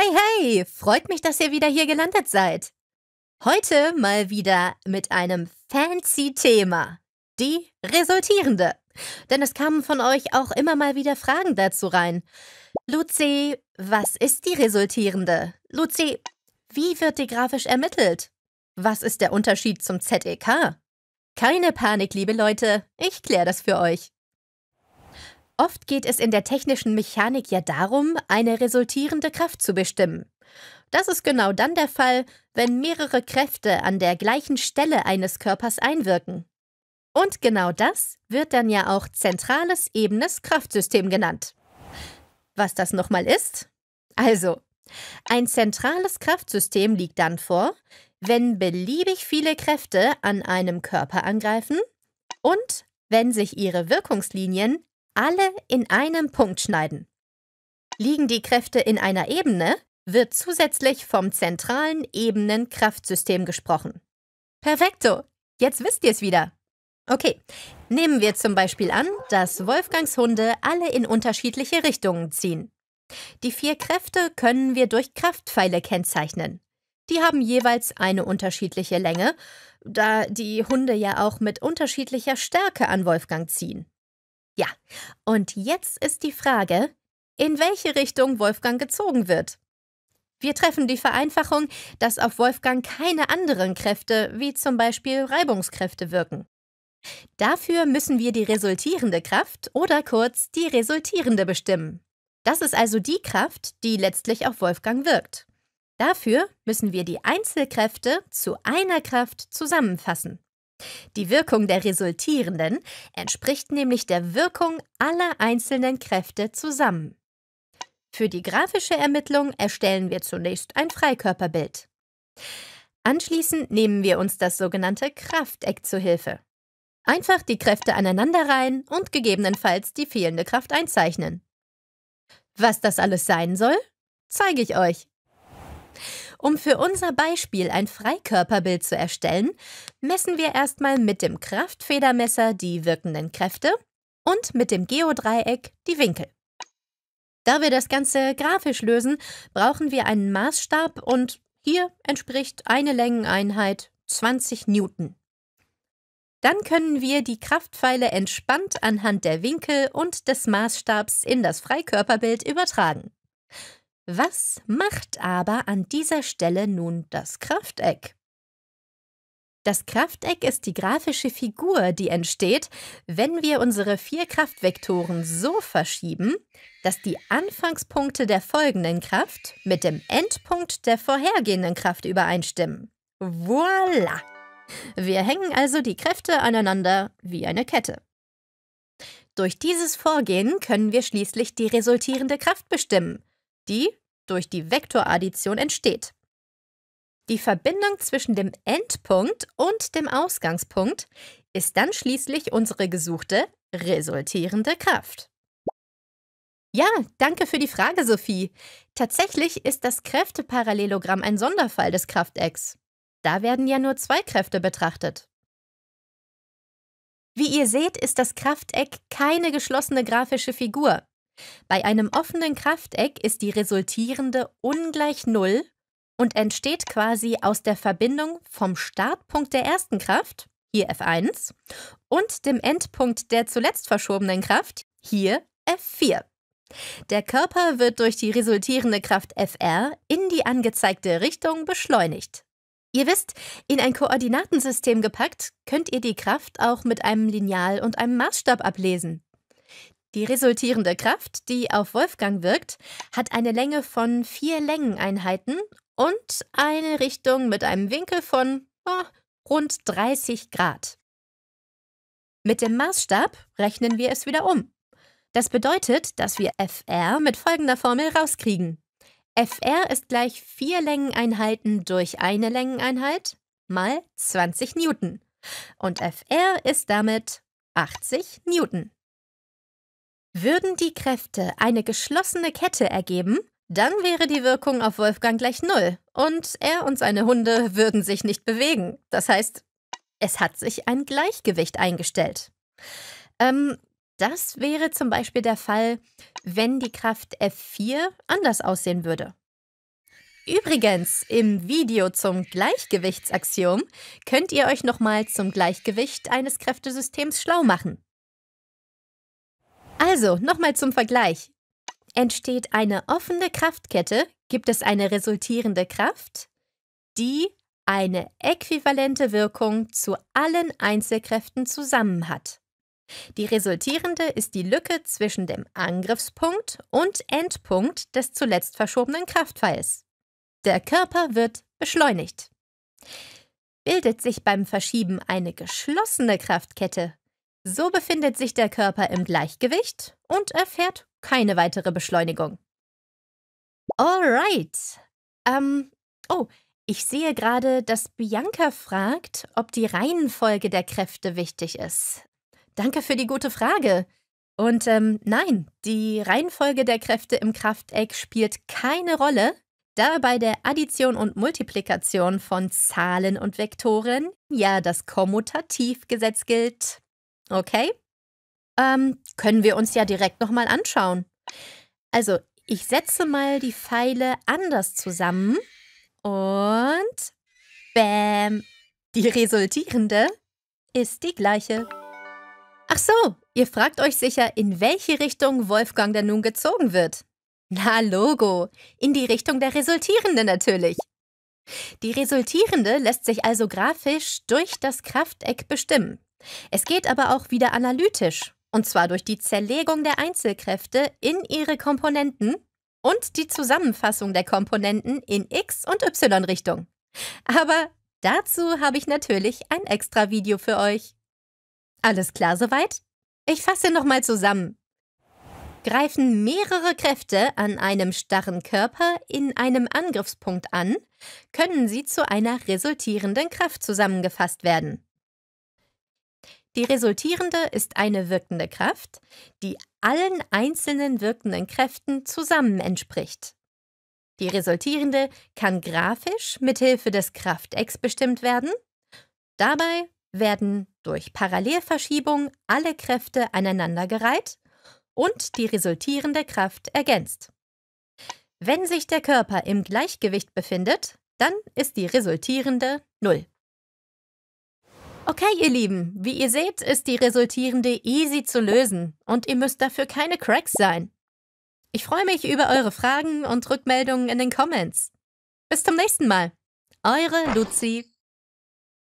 Hey, hey, freut mich, dass ihr wieder hier gelandet seid. Heute mal wieder mit einem fancy Thema, die resultierende. Denn es kamen von euch auch immer mal wieder Fragen dazu rein. Luzi, was ist die resultierende? Luzi, wie wird die grafisch ermittelt? Was ist der Unterschied zum ZEK? Keine Panik, liebe Leute, ich kläre das für euch. Oft geht es in der technischen Mechanik ja darum, eine resultierende Kraft zu bestimmen. Das ist genau dann der Fall, wenn mehrere Kräfte an der gleichen Stelle eines Körpers einwirken. Und genau das wird dann ja auch zentrales ebenes Kraftsystem genannt. Was das nochmal ist? Also, ein zentrales Kraftsystem liegt dann vor, wenn beliebig viele Kräfte an einem Körper angreifen und wenn sich ihre Wirkungslinien alle in einem Punkt schneiden. Liegen die Kräfte in einer Ebene, wird zusätzlich vom zentralen Ebenenkraftsystem gesprochen. Perfekto! Jetzt wisst ihr es wieder. Okay, nehmen wir zum Beispiel an, dass Wolfgangs Hunde alle in unterschiedliche Richtungen ziehen. Die vier Kräfte können wir durch Kraftpfeile kennzeichnen. Die haben jeweils eine unterschiedliche Länge, da die Hunde ja auch mit unterschiedlicher Stärke an Wolfgang ziehen. Ja, und jetzt ist die Frage, in welche Richtung Wolfgang gezogen wird. Wir treffen die Vereinfachung, dass auf Wolfgang keine anderen Kräfte, wie zum Beispiel Reibungskräfte, wirken. Dafür müssen wir die resultierende Kraft oder kurz die resultierende bestimmen. Das ist also die Kraft, die letztlich auf Wolfgang wirkt. Dafür müssen wir die Einzelkräfte zu einer Kraft zusammenfassen. Die Wirkung der resultierenden entspricht nämlich der Wirkung aller einzelnen Kräfte zusammen. Für die grafische Ermittlung erstellen wir zunächst ein Freikörperbild. Anschließend nehmen wir uns das sogenannte Krafteck zu Hilfe. Einfach die Kräfte aneinanderreihen und gegebenenfalls die fehlende Kraft einzeichnen. Was das alles sein soll, zeige ich euch. Um für unser Beispiel ein Freikörperbild zu erstellen, messen wir erstmal mit dem Kraftfedermesser die wirkenden Kräfte und mit dem Geodreieck die Winkel. Da wir das Ganze grafisch lösen, brauchen wir einen Maßstab und hier entspricht eine Längeneinheit 20 Newton. Dann können wir die Kraftpfeile entspannt anhand der Winkel und des Maßstabs in das Freikörperbild übertragen. Was macht aber an dieser Stelle nun das Krafteck? Das Krafteck ist die grafische Figur, die entsteht, wenn wir unsere vier Kraftvektoren so verschieben, dass die Anfangspunkte der folgenden Kraft mit dem Endpunkt der vorhergehenden Kraft übereinstimmen. Voila! Wir hängen also die Kräfte aneinander wie eine Kette. Durch dieses Vorgehen können wir schließlich die resultierende Kraft bestimmen, die durch die Vektoraddition entsteht. Die Verbindung zwischen dem Endpunkt und dem Ausgangspunkt ist dann schließlich unsere gesuchte resultierende Kraft. Ja, danke für die Frage, Sophie. Tatsächlich ist das Kräfteparallelogramm ein Sonderfall des Kraftecks. Da werden ja nur zwei Kräfte betrachtet. Wie ihr seht, ist das Krafteck keine geschlossene grafische Figur. Bei einem offenen Krafteck ist die resultierende ungleich Null und entsteht quasi aus der Verbindung vom Startpunkt der ersten Kraft, hier F1, und dem Endpunkt der zuletzt verschobenen Kraft, hier F4. Der Körper wird durch die resultierende Kraft Fr in die angezeigte Richtung beschleunigt. Ihr wisst, in ein Koordinatensystem gepackt, könnt ihr die Kraft auch mit einem Lineal und einem Maßstab ablesen. Die resultierende Kraft, die auf Wolfgang wirkt, hat eine Länge von vier Längeneinheiten und eine Richtung mit einem Winkel von oh, rund 30 Grad. Mit dem Maßstab rechnen wir es wieder um. Das bedeutet, dass wir FR mit folgender Formel rauskriegen. FR ist gleich vier Längeneinheiten durch eine Längeneinheit mal 20 Newton. Und FR ist damit 80 Newton. Würden die Kräfte eine geschlossene Kette ergeben, dann wäre die Wirkung auf Wolfgang gleich null und er und seine Hunde würden sich nicht bewegen. Das heißt, es hat sich ein Gleichgewicht eingestellt. Ähm, das wäre zum Beispiel der Fall, wenn die Kraft F4 anders aussehen würde. Übrigens, im Video zum Gleichgewichtsaxiom könnt ihr euch nochmal zum Gleichgewicht eines Kräftesystems schlau machen. Also, nochmal zum Vergleich. Entsteht eine offene Kraftkette, gibt es eine resultierende Kraft, die eine äquivalente Wirkung zu allen Einzelkräften zusammen hat. Die resultierende ist die Lücke zwischen dem Angriffspunkt und Endpunkt des zuletzt verschobenen Kraftpfeils. Der Körper wird beschleunigt. Bildet sich beim Verschieben eine geschlossene Kraftkette, so befindet sich der Körper im Gleichgewicht und erfährt keine weitere Beschleunigung. Alright. Ähm, oh, ich sehe gerade, dass Bianca fragt, ob die Reihenfolge der Kräfte wichtig ist. Danke für die gute Frage. Und ähm, nein, die Reihenfolge der Kräfte im Krafteck spielt keine Rolle, da bei der Addition und Multiplikation von Zahlen und Vektoren ja das Kommutativgesetz gilt. Okay? Ähm, können wir uns ja direkt nochmal anschauen. Also, ich setze mal die Pfeile anders zusammen und bäm, die resultierende ist die gleiche. Ach so, ihr fragt euch sicher, in welche Richtung Wolfgang denn nun gezogen wird. Na Logo, in die Richtung der resultierenden natürlich. Die resultierende lässt sich also grafisch durch das Krafteck bestimmen. Es geht aber auch wieder analytisch, und zwar durch die Zerlegung der Einzelkräfte in ihre Komponenten und die Zusammenfassung der Komponenten in X- und Y-Richtung. Aber dazu habe ich natürlich ein extra Video für euch. Alles klar soweit? Ich fasse nochmal zusammen. Greifen mehrere Kräfte an einem starren Körper in einem Angriffspunkt an, können sie zu einer resultierenden Kraft zusammengefasst werden. Die resultierende ist eine wirkende Kraft, die allen einzelnen wirkenden Kräften zusammen entspricht. Die resultierende kann grafisch mithilfe des Kraftecks bestimmt werden. Dabei werden durch Parallelverschiebung alle Kräfte aneinandergereiht und die resultierende Kraft ergänzt. Wenn sich der Körper im Gleichgewicht befindet, dann ist die resultierende Null. Okay, ihr Lieben, wie ihr seht, ist die resultierende easy zu lösen und ihr müsst dafür keine Cracks sein. Ich freue mich über eure Fragen und Rückmeldungen in den Comments. Bis zum nächsten Mal. Eure Luzi.